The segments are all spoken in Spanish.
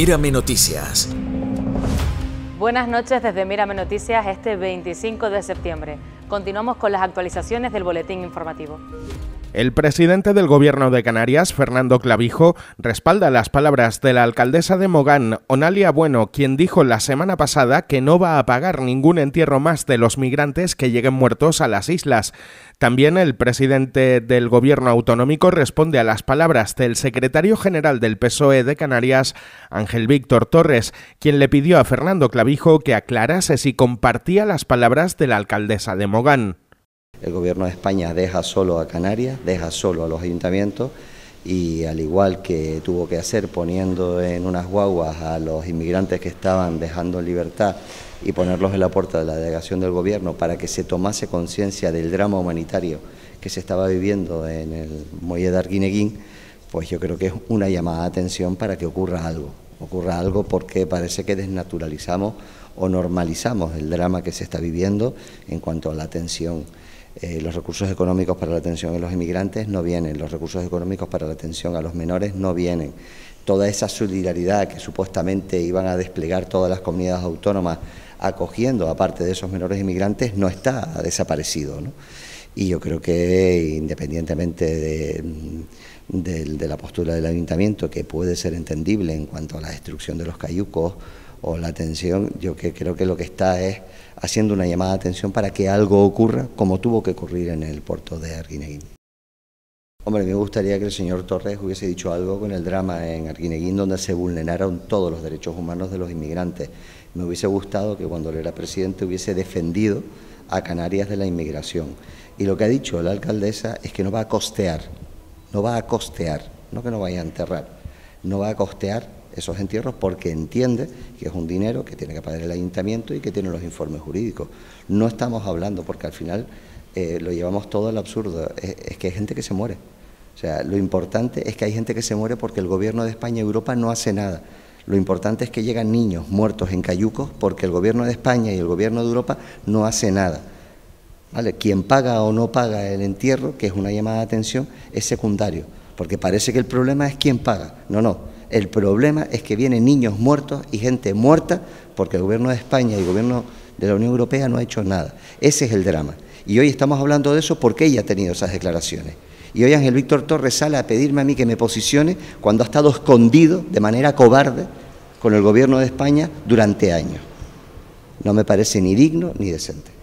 Mírame Noticias. Buenas noches desde Mírame Noticias este 25 de septiembre. Continuamos con las actualizaciones del boletín informativo. El presidente del Gobierno de Canarias, Fernando Clavijo, respalda las palabras de la alcaldesa de Mogán, Onalia Bueno, quien dijo la semana pasada que no va a pagar ningún entierro más de los migrantes que lleguen muertos a las islas. También el presidente del Gobierno autonómico responde a las palabras del secretario general del PSOE de Canarias, Ángel Víctor Torres, quien le pidió a Fernando Clavijo que aclarase si compartía las palabras de la alcaldesa de Mogán. El Gobierno de España deja solo a Canarias, deja solo a los ayuntamientos y al igual que tuvo que hacer poniendo en unas guaguas a los inmigrantes que estaban dejando en libertad y ponerlos en la puerta de la delegación del Gobierno para que se tomase conciencia del drama humanitario que se estaba viviendo en el muelle de pues yo creo que es una llamada de atención para que ocurra algo. Ocurra algo porque parece que desnaturalizamos o normalizamos el drama que se está viviendo en cuanto a la atención. Eh, los recursos económicos para la atención a los inmigrantes no vienen, los recursos económicos para la atención a los menores no vienen. Toda esa solidaridad que supuestamente iban a desplegar todas las comunidades autónomas acogiendo aparte de esos menores inmigrantes no está, ha desaparecido. Y yo creo que independientemente mm, de la postura del ayuntamiento, que puede ser entendible en cuanto a la destrucción de los cayucos, o la atención, yo creo que lo que está es haciendo una llamada de atención para que algo ocurra como tuvo que ocurrir en el puerto de Arguineguín. Hombre, me gustaría que el señor Torres hubiese dicho algo con el drama en Arguineguín, donde se vulneraron todos los derechos humanos de los inmigrantes. Me hubiese gustado que cuando él era presidente hubiese defendido a Canarias de la inmigración. Y lo que ha dicho la alcaldesa es que no va a costear, no va a costear, no que no vaya a enterrar, no va a costear esos entierros porque entiende que es un dinero que tiene que pagar el ayuntamiento y que tiene los informes jurídicos. No estamos hablando, porque al final eh, lo llevamos todo al absurdo, es, que hay gente que se muere. O sea, lo importante es que hay gente que se muere porque el gobierno de España y Europa no hace nada. Lo importante es que llegan niños muertos en cayucos porque el gobierno de España y el gobierno de Europa no hace nada. ¿Vale? Quien paga o no paga el entierro, que es una llamada de atención, es secundario, porque parece que el problema es quién paga. No, no. El problema es que vienen niños muertos y gente muerta porque el gobierno de España y el gobierno de la Unión Europea no ha hecho nada. Ese es el drama. Y hoy estamos hablando de eso porque ella ha tenido esas declaraciones. Y hoy Ángel Víctor Torres sale a pedirme a mí que me posicione cuando ha estado escondido de manera cobarde con el gobierno de España durante años. No me parece ni digno ni decente.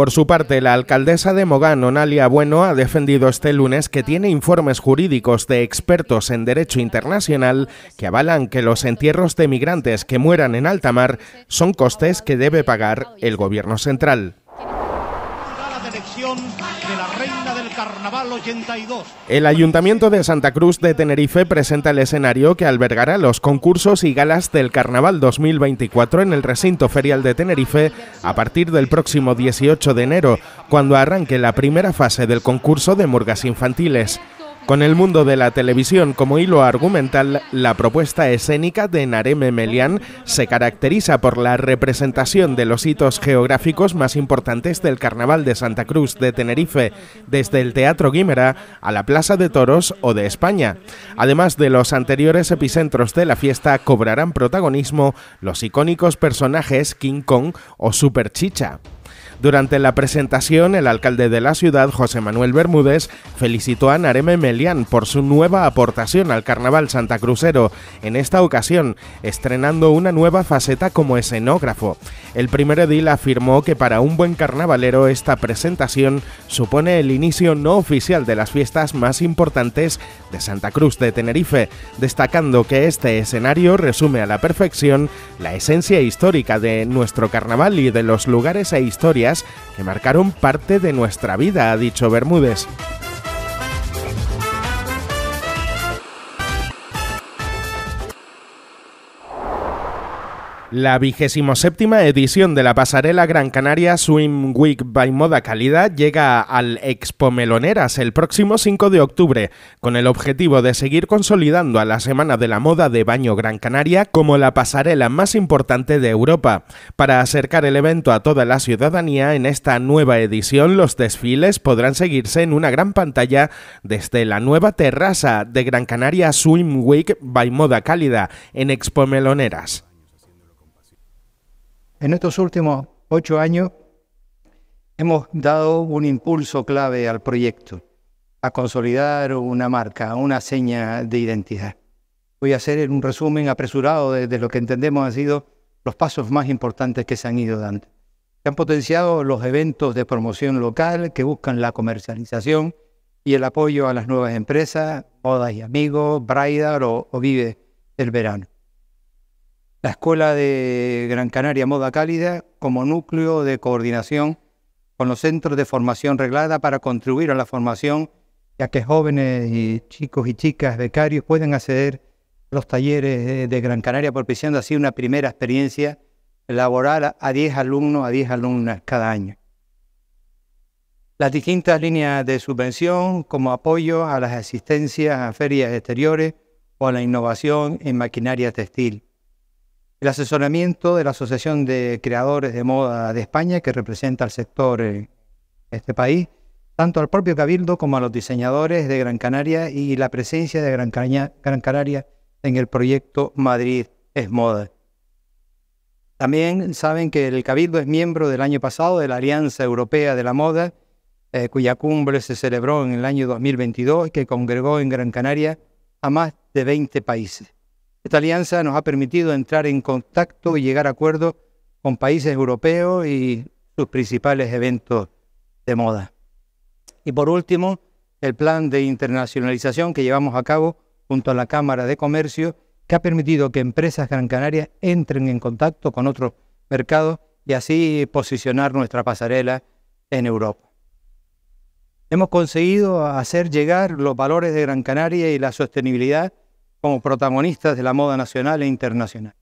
Por su parte, la alcaldesa de Mogán, Onalia Bueno, ha defendido este lunes que tiene informes jurídicos de expertos en derecho internacional que avalan que los entierros de migrantes que mueran en alta mar son costes que debe pagar el gobierno central. El Ayuntamiento de Santa Cruz de Tenerife presenta el escenario que albergará los concursos y galas del Carnaval 2024 en el recinto ferial de Tenerife a partir del próximo 18 de enero, cuando arranque la primera fase del concurso de murgas infantiles. Con el mundo de la televisión como hilo argumental, la propuesta escénica de Nareme Melián se caracteriza por la representación de los hitos geográficos más importantes del Carnaval de Santa Cruz de Tenerife, desde el Teatro Guimera a la Plaza de Toros o de España. Además de los anteriores epicentros de la fiesta, cobrarán protagonismo los icónicos personajes King Kong o Super Chicha. Durante la presentación, el alcalde de la ciudad, José Manuel Bermúdez, felicitó a Nareme Melián por su nueva aportación al Carnaval Santa Crucero, en esta ocasión estrenando una nueva faceta como escenógrafo. El primer edil afirmó que para un buen carnavalero esta presentación supone el inicio no oficial de las fiestas más importantes de Santa Cruz de Tenerife, destacando que este escenario resume a la perfección la esencia histórica de nuestro carnaval y de los lugares e historias que marcaron parte de nuestra vida, ha dicho Bermúdez. La vigésima séptima edición de la pasarela Gran Canaria Swim Week by Moda Calidad llega al Expo Meloneras el próximo 5 de octubre, con el objetivo de seguir consolidando a la Semana de la Moda de Baño Gran Canaria como la pasarela más importante de Europa. Para acercar el evento a toda la ciudadanía en esta nueva edición, los desfiles podrán seguirse en una gran pantalla desde la nueva terraza de Gran Canaria Swim Week by Moda Cálida en Expo Meloneras. En estos últimos ocho años hemos dado un impulso clave al proyecto, a consolidar una marca, una seña de identidad. Voy a hacer un resumen apresurado de, lo que entendemos han sido los pasos más importantes que se han ido dando. Se han potenciado los eventos de promoción local que buscan la comercialización y el apoyo a las nuevas empresas, Oda y Amigos, Braidar o Vive el Verano la Escuela de Gran Canaria Moda Cálida como núcleo de coordinación con los centros de formación reglada para contribuir a la formación, ya que jóvenes y chicos y chicas becarios pueden acceder a los talleres de Gran Canaria, propiciando así una primera experiencia laboral a 10 alumnos, a 10 alumnas cada año. Las distintas líneas de subvención como apoyo a las asistencias a ferias exteriores o a la innovación en maquinaria textil el asesoramiento de la Asociación de Creadores de Moda de España, que representa al sector en este país, tanto al propio Cabildo como a los diseñadores de Gran Canaria y la presencia de Gran, Canaria, en el proyecto Madrid es Moda. También saben que el Cabildo es miembro del año pasado de la Alianza Europea de la Moda, eh, cuya cumbre se celebró en el año 2022 y que congregó en Gran Canaria a más de 20 países. Esta alianza nos ha permitido entrar en contacto y llegar a acuerdos con países europeos y sus principales eventos de moda. Y por último, el plan de internacionalización que llevamos a cabo junto a la Cámara de Comercio, que ha permitido que empresas Gran Canaria entren en contacto con otros mercados y así posicionar nuestra pasarela en Europa. Hemos conseguido hacer llegar los valores de Gran Canaria y la sostenibilidad como protagonistas de la moda nacional e internacional.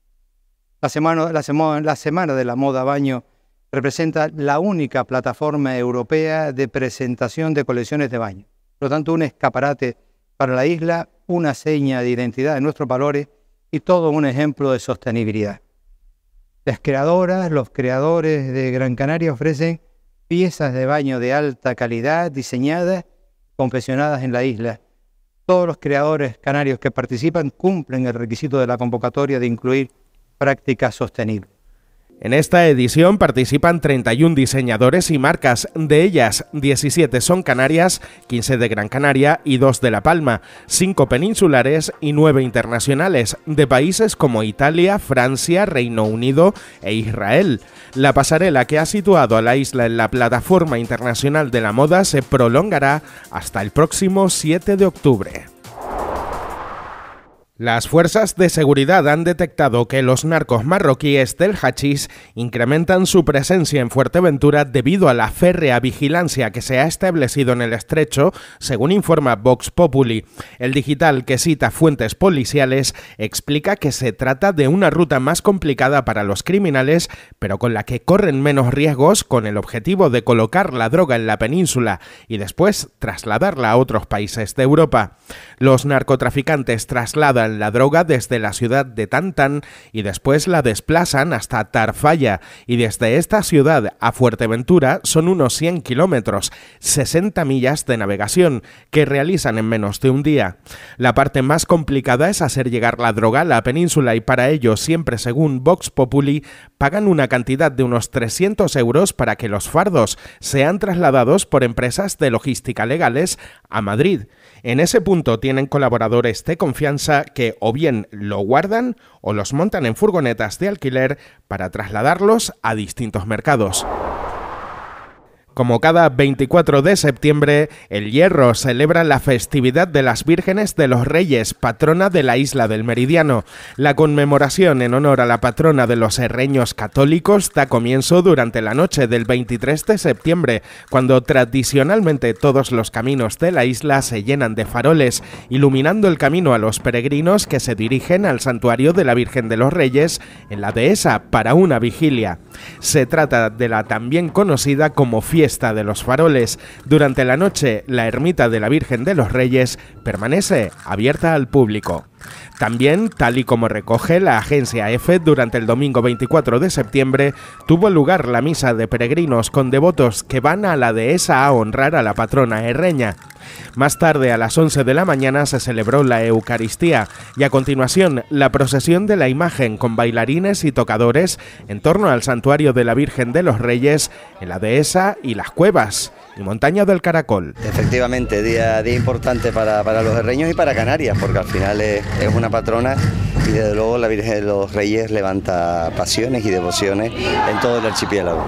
La semana, de la Moda Baño representa la única plataforma europea de presentación de colecciones de baño. Por lo tanto, un escaparate para la isla, una seña de identidad de nuestros valores y todo un ejemplo de sostenibilidad. Las creadoras, los creadores de Gran Canaria ofrecen piezas de baño de alta calidad diseñadas, confeccionadas en la isla todos los creadores canarios que participan cumplen el requisito de la convocatoria de incluir prácticas sostenibles. En esta edición participan 31 diseñadores y marcas, de ellas 17 son canarias, 15 de Gran Canaria y 2 de La Palma, 5 peninsulares y 9 internacionales, de países como Italia, Francia, Reino Unido e Israel. La pasarela que ha situado a la isla en la plataforma internacional de la moda se prolongará hasta el próximo 7 de octubre. Las fuerzas de seguridad han detectado que los narcos marroquíes del hachís incrementan su presencia en Fuerteventura debido a la férrea vigilancia que se ha establecido en el estrecho, según informa Vox Populi. El digital que cita fuentes policiales explica que se trata de una ruta más complicada para los criminales, pero con la que corren menos riesgos con el objetivo de colocar la droga en la península y después trasladarla a otros países de Europa. Los narcotraficantes trasladan la droga desde la ciudad de Tantan y después la desplazan hasta Tarfalla y desde esta ciudad a Fuerteventura son unos 100 kilómetros, 60 millas de navegación, que realizan en menos de un día. La parte más complicada es hacer llegar la droga a la península y para ello, siempre según Vox Populi, pagan una cantidad de unos 300 euros para que los fardos sean trasladados por empresas de logística legales a Madrid. En ese punto tienen colaboradores de confianza que o bien lo guardan o los montan en furgonetas de alquiler para trasladarlos a distintos mercados. Como cada 24 de septiembre, el Hierro celebra la festividad de las Vírgenes de los Reyes, patrona de la isla del Meridiano. La conmemoración en honor a la patrona de los herreños católicos da comienzo durante la noche del 23 de septiembre, cuando tradicionalmente todos los caminos de la isla se llenan de faroles, iluminando el camino a los peregrinos que se dirigen al santuario de la Virgen de los Reyes en la dehesa para una vigilia. Se trata de la también conocida como fiesta de los faroles. Durante la noche, la ermita de la Virgen de los Reyes permanece abierta al público. También, tal y como recoge la agencia EFE, durante el domingo 24 de septiembre tuvo lugar la misa de peregrinos con devotos que van a la dehesa a honrar a la patrona herreña. Más tarde, a las 11 de la mañana, se celebró la Eucaristía y a continuación la procesión de la imagen con bailarines y tocadores en torno al santuario de la Virgen de los Reyes en la dehesa y las cuevas y Montaña del Caracol. Efectivamente, día, importante para, los herreños y para Canarias, porque al final es, es una patrona y desde luego la Virgen de los Reyes levanta pasiones y devociones en todo el archipiélago.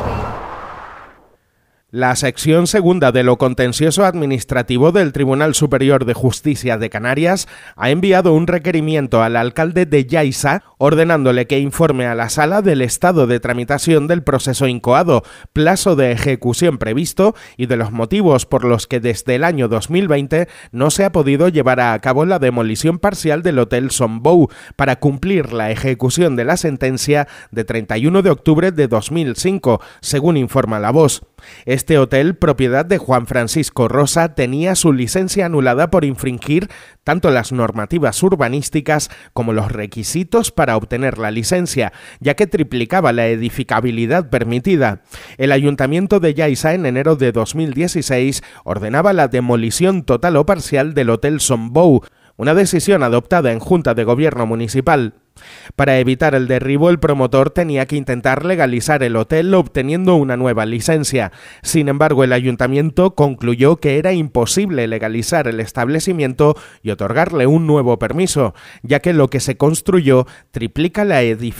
La sección segunda de lo contencioso administrativo del Tribunal Superior de Justicia de Canarias ha enviado un requerimiento al alcalde de Yaiza ordenándole que informe a la sala del estado de tramitación del proceso incoado, plazo de ejecución previsto y de los motivos por los que desde el año 2020 no se ha podido llevar a cabo la demolición parcial del Hotel Sombou para cumplir la ejecución de la sentencia de 31 de octubre de 2005, según informa la voz. Este hotel, propiedad de Juan Francisco Rosa, tenía su licencia anulada por infringir tanto las normativas urbanísticas como los requisitos para obtener la licencia, ya que triplicaba la edificabilidad permitida. El ayuntamiento de Yaiza en enero de 2016 ordenaba la demolición total o parcial del Hotel Sombou, una decisión adoptada en Junta de Gobierno Municipal. Para evitar el derribo, el promotor tenía que intentar legalizar el hotel obteniendo una nueva licencia. Sin embargo, el ayuntamiento concluyó que era imposible legalizar el establecimiento y otorgarle un nuevo permiso, ya que lo que se construyó triplica la, edificación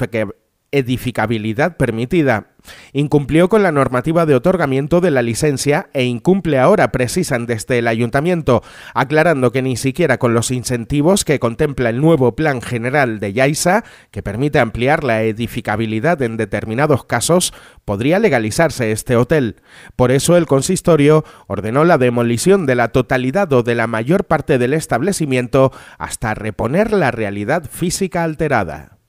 edificabilidad permitida. Incumplió con la normativa de otorgamiento de la licencia e incumple ahora, precisan desde el ayuntamiento, aclarando que ni siquiera con los incentivos que contempla el nuevo Plan General de Yaisa, que permite ampliar la edificabilidad en determinados casos, podría legalizarse este hotel. Por eso el consistorio ordenó la demolición de la totalidad o de la mayor parte del establecimiento hasta reponer la realidad física alterada.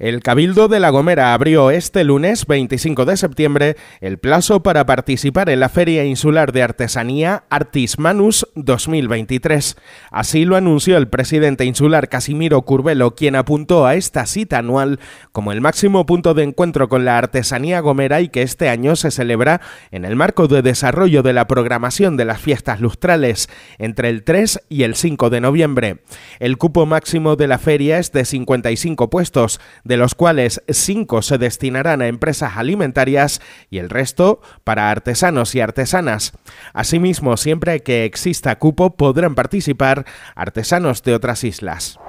El Cabildo de La Gomera abrió este lunes 25 de septiembre el plazo para participar en la Feria Insular de Artesanía Artismanus 2023. Así lo anunció el presidente insular Casimiro Curbelo, quien apuntó a esta cita anual como el máximo punto de encuentro con la artesanía gomera y que este año se celebra en el marco de desarrollo de la programación de las fiestas lustrales entre el 3 y el 5 de noviembre. El cupo máximo de la feria es de 55 puestos de los cuales 5 se destinarán a empresas alimentarias y el resto para artesanos y artesanas. Asimismo, siempre que exista cupo podrán participar artesanos de otras islas.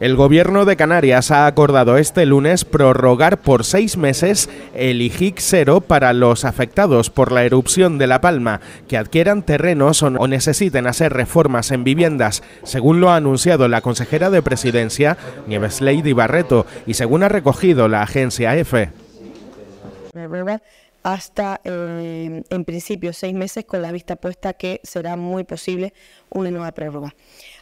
El gobierno de Canarias ha acordado este lunes prorrogar por seis meses el IGIC cero para los afectados por la erupción de La Palma, que adquieran terrenos o necesiten hacer reformas en viviendas, según lo ha anunciado la consejera de Presidencia, Nieves Lady Barreto, y según ha recogido la agencia EFE. E. Hasta, eh, en principio, seis meses con la vista puesta que será muy posible una nueva prórroga.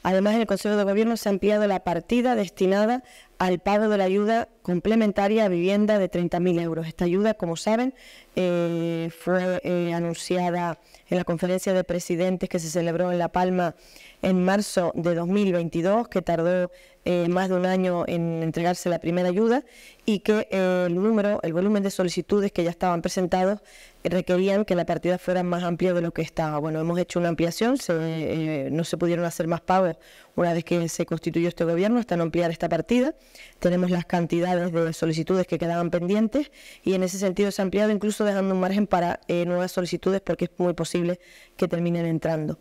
Además, en el Consejo de Gobierno se ha ampliado la partida destinada al pago de la ayuda complementaria a vivienda de 30.000 euros. Esta ayuda, como saben, eh, fue eh, anunciada en la conferencia de presidentes que se celebró en La Palma en marzo de 2022, que tardó eh, más de un año en entregarse la primera ayuda y que el número, el volumen de solicitudes que ya estaban presentados requerían que la partida fuera más amplia de lo que estaba. Bueno, hemos hecho una ampliación, eh, no se pudieron hacer más pagos una vez que se constituyó este gobierno hasta no ampliar esta partida. Tenemos las cantidades de solicitudes que quedaban pendientes y en ese sentido se ha ampliado incluso dejando un margen para eh, nuevas solicitudes porque es muy posible que terminen entrando.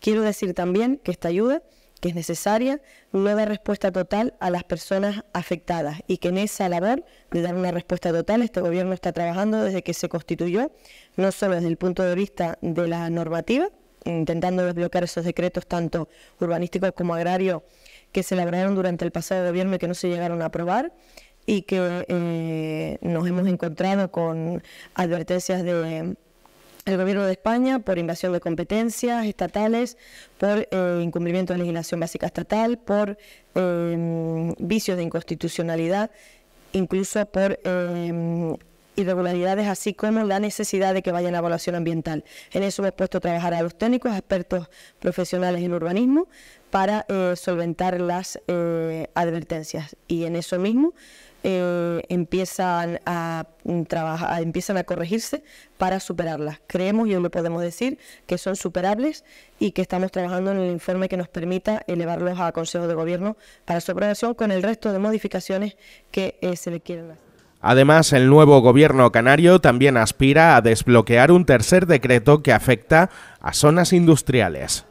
Quiero decir también que esta ayuda que es necesaria, no respuesta total a las personas afectadas y que en esa labor de dar una respuesta total este gobierno está trabajando desde que se constituyó, no solo desde el punto de vista de la normativa, intentando desbloquear esos decretos tanto urbanísticos como agrarios que se elaboraron durante el pasado gobierno y que no se llegaron a aprobar y que eh, nos hemos encontrado con advertencias de el Gobierno de España por invasión de competencias estatales, por eh, incumplimiento de legislación básica estatal, por em, vicios de inconstitucionalidad, incluso por em, irregularidades, así como la necesidad de que vayan a evaluación ambiental. En eso he puesto a trabajar a los técnicos, expertos profesionales en urbanismo, para eh, solventar las eh, advertencias. Y en eso mismo eh, empiezan, a mm, trabajar, empiezan a corregirse para superarlas. Creemos y hoy lo podemos decir que son superables y que estamos trabajando en el informe que nos permita elevarlos a Consejo de Gobierno para su aprobación con el resto de modificaciones que eh, se le quieren hacer. Además, el nuevo gobierno canario también aspira a desbloquear un tercer decreto que afecta a zonas industriales.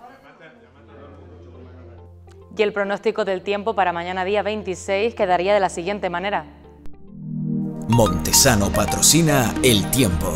Y el pronóstico del tiempo para mañana día 26 quedaría de la siguiente manera. Montesano patrocina el tiempo.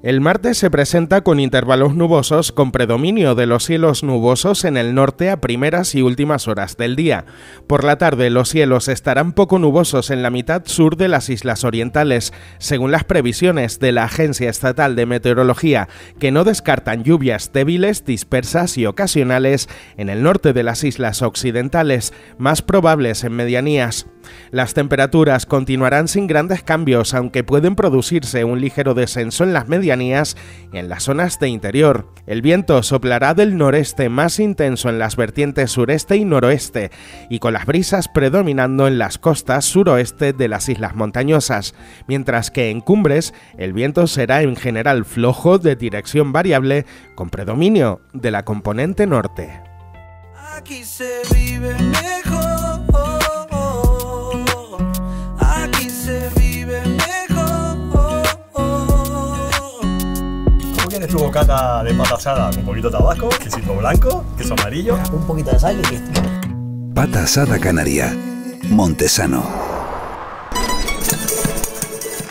El martes se presenta con intervalos nubosos con predominio de los cielos nubosos en el norte a primeras y últimas horas del día. Por la tarde los cielos estarán poco nubosos en la mitad sur de las islas orientales, según las previsiones de la Agencia Estatal de Meteorología, que no descartan lluvias débiles, dispersas y ocasionales en el norte de las islas occidentales, más probables en medianías. Las temperaturas continuarán sin grandes cambios, aunque pueden producirse un ligero descenso en las medias en las zonas de interior. El viento soplará del noreste más intenso en las vertientes sureste y noroeste, y con las brisas predominando en las costas suroeste de las islas montañosas, mientras que en cumbres el viento será en general flojo de dirección variable, con predominio de la componente norte. tu bocata de pata asada con poquito de tabaco, quesito blanco, queso amarillo, un poquito de sal y listo. Pata asada canaria, Montesano.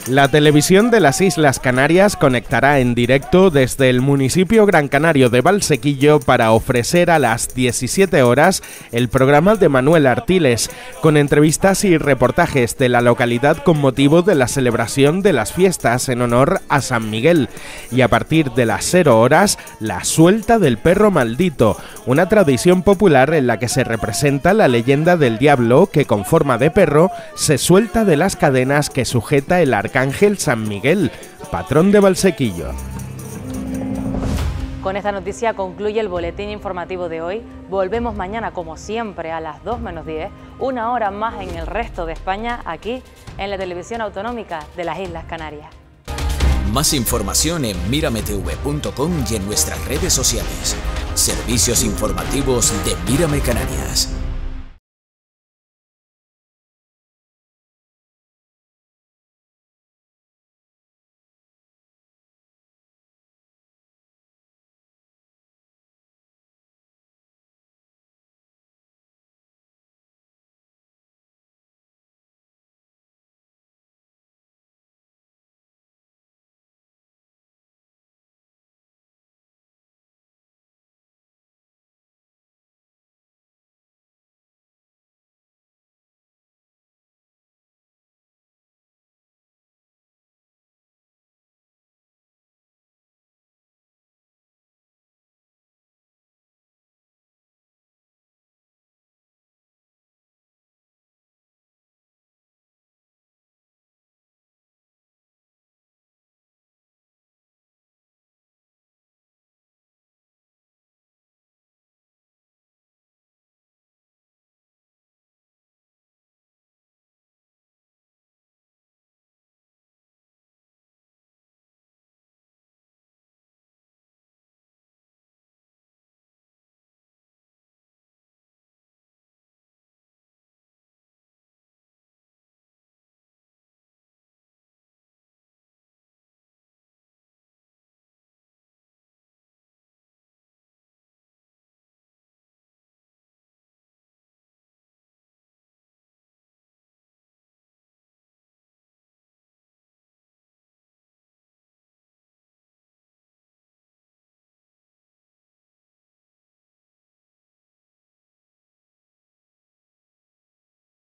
La televisión de las Islas Canarias conectará en directo desde el municipio Gran Canario de Valsequillo para ofrecer a las 17 horas el programa de Manuel Artiles, con entrevistas y reportajes de la localidad con motivo de la celebración de las fiestas en honor a San Miguel. Y a partir de las 0 horas, la suelta del perro maldito, una tradición popular en la que se representa la leyenda del diablo que con forma de perro se suelta de las cadenas que sujeta el arca Ángel San Miguel, patrón de Valsequillo. Con esta noticia concluye el boletín informativo de hoy. Volvemos mañana, como siempre, a las 2 menos 10, una hora más en el resto de España, aquí en la televisión autonómica de las Islas Canarias. Más información en mirametv.com y en nuestras redes sociales. Servicios informativos de Mírame Canarias.